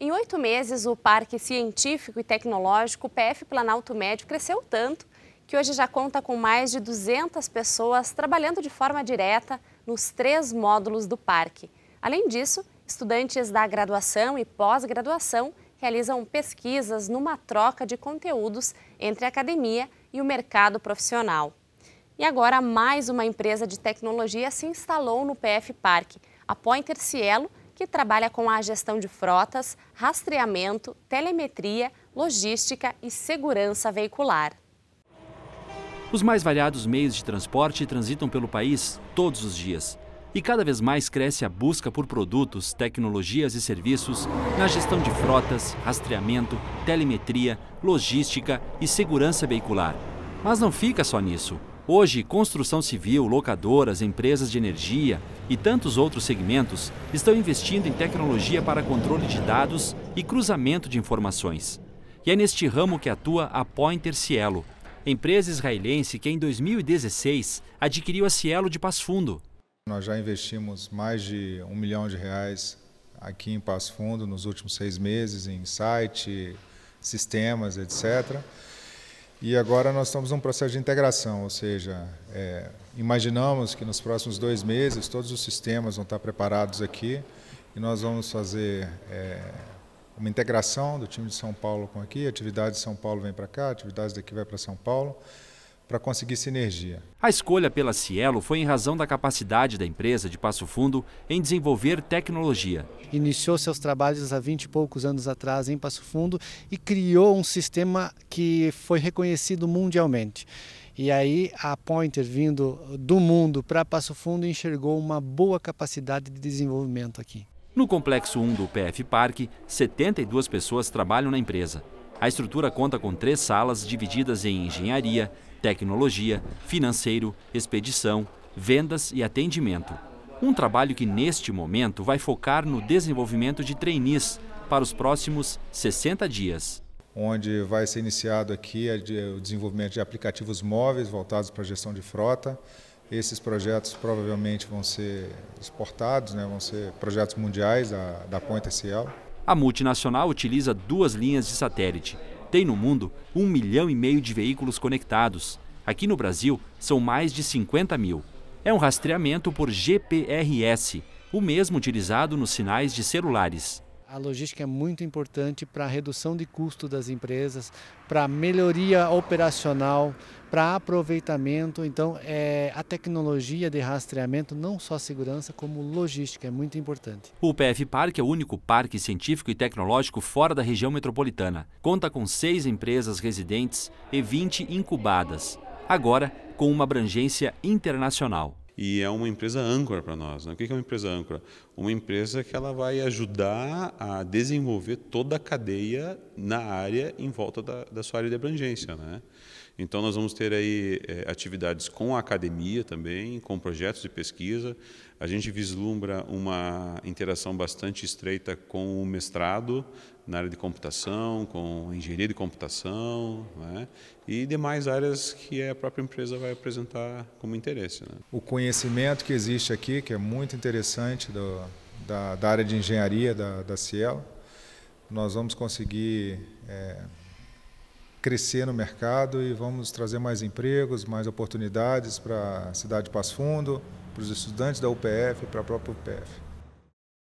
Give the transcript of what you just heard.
Em oito meses, o Parque Científico e Tecnológico PF Planalto Médio cresceu tanto que hoje já conta com mais de 200 pessoas trabalhando de forma direta nos três módulos do parque. Além disso, estudantes da graduação e pós-graduação realizam pesquisas numa troca de conteúdos entre a academia e o mercado profissional. E agora, mais uma empresa de tecnologia se instalou no PF Parque. A Pointer Cielo que trabalha com a gestão de frotas, rastreamento, telemetria, logística e segurança veicular. Os mais variados meios de transporte transitam pelo país todos os dias. E cada vez mais cresce a busca por produtos, tecnologias e serviços na gestão de frotas, rastreamento, telemetria, logística e segurança veicular. Mas não fica só nisso. Hoje, construção civil, locadoras, empresas de energia e tantos outros segmentos estão investindo em tecnologia para controle de dados e cruzamento de informações. E é neste ramo que atua a Pointer Cielo, empresa israelense que em 2016 adquiriu a Cielo de Passo Fundo. Nós já investimos mais de um milhão de reais aqui em Passo Fundo nos últimos seis meses, em site, sistemas, etc. E agora nós estamos num processo de integração, ou seja, é, imaginamos que nos próximos dois meses todos os sistemas vão estar preparados aqui e nós vamos fazer é, uma integração do time de São Paulo com aqui, atividades de São Paulo vem para cá, atividades daqui vai para São Paulo para conseguir sinergia. A escolha pela Cielo foi em razão da capacidade da empresa de Passo Fundo em desenvolver tecnologia. Iniciou seus trabalhos há 20 e poucos anos atrás em Passo Fundo e criou um sistema que foi reconhecido mundialmente. E aí a Pointer vindo do mundo para Passo Fundo enxergou uma boa capacidade de desenvolvimento aqui. No complexo 1 do PF Parque, 72 pessoas trabalham na empresa. A estrutura conta com três salas divididas em engenharia, tecnologia, financeiro, expedição, vendas e atendimento. Um trabalho que, neste momento, vai focar no desenvolvimento de trainees para os próximos 60 dias. Onde vai ser iniciado aqui o desenvolvimento de aplicativos móveis voltados para a gestão de frota. Esses projetos provavelmente vão ser exportados, né? vão ser projetos mundiais da, da Ponta SL. A multinacional utiliza duas linhas de satélite. Tem no mundo um milhão e meio de veículos conectados. Aqui no Brasil, são mais de 50 mil. É um rastreamento por GPRS, o mesmo utilizado nos sinais de celulares. A logística é muito importante para a redução de custo das empresas, para melhoria operacional, para aproveitamento. Então, é, a tecnologia de rastreamento, não só segurança, como logística, é muito importante. O PF Parque é o único parque científico e tecnológico fora da região metropolitana. Conta com seis empresas residentes e 20 incubadas, agora com uma abrangência internacional e é uma empresa âncora para nós. Né? O que é uma empresa âncora? Uma empresa que ela vai ajudar a desenvolver toda a cadeia na área em volta da, da sua área de abrangência. Né? Então, nós vamos ter aí é, atividades com a academia também, com projetos de pesquisa. A gente vislumbra uma interação bastante estreita com o mestrado na área de computação, com engenharia de computação né? e demais áreas que a própria empresa vai apresentar como interesse. Né? O conhecimento que existe aqui, que é muito interessante do, da, da, área de engenharia da, da Cielo, nós vamos conseguir. É crescer no mercado e vamos trazer mais empregos, mais oportunidades para a cidade de Passo Fundo, para os estudantes da UPF, e para a própria UPF.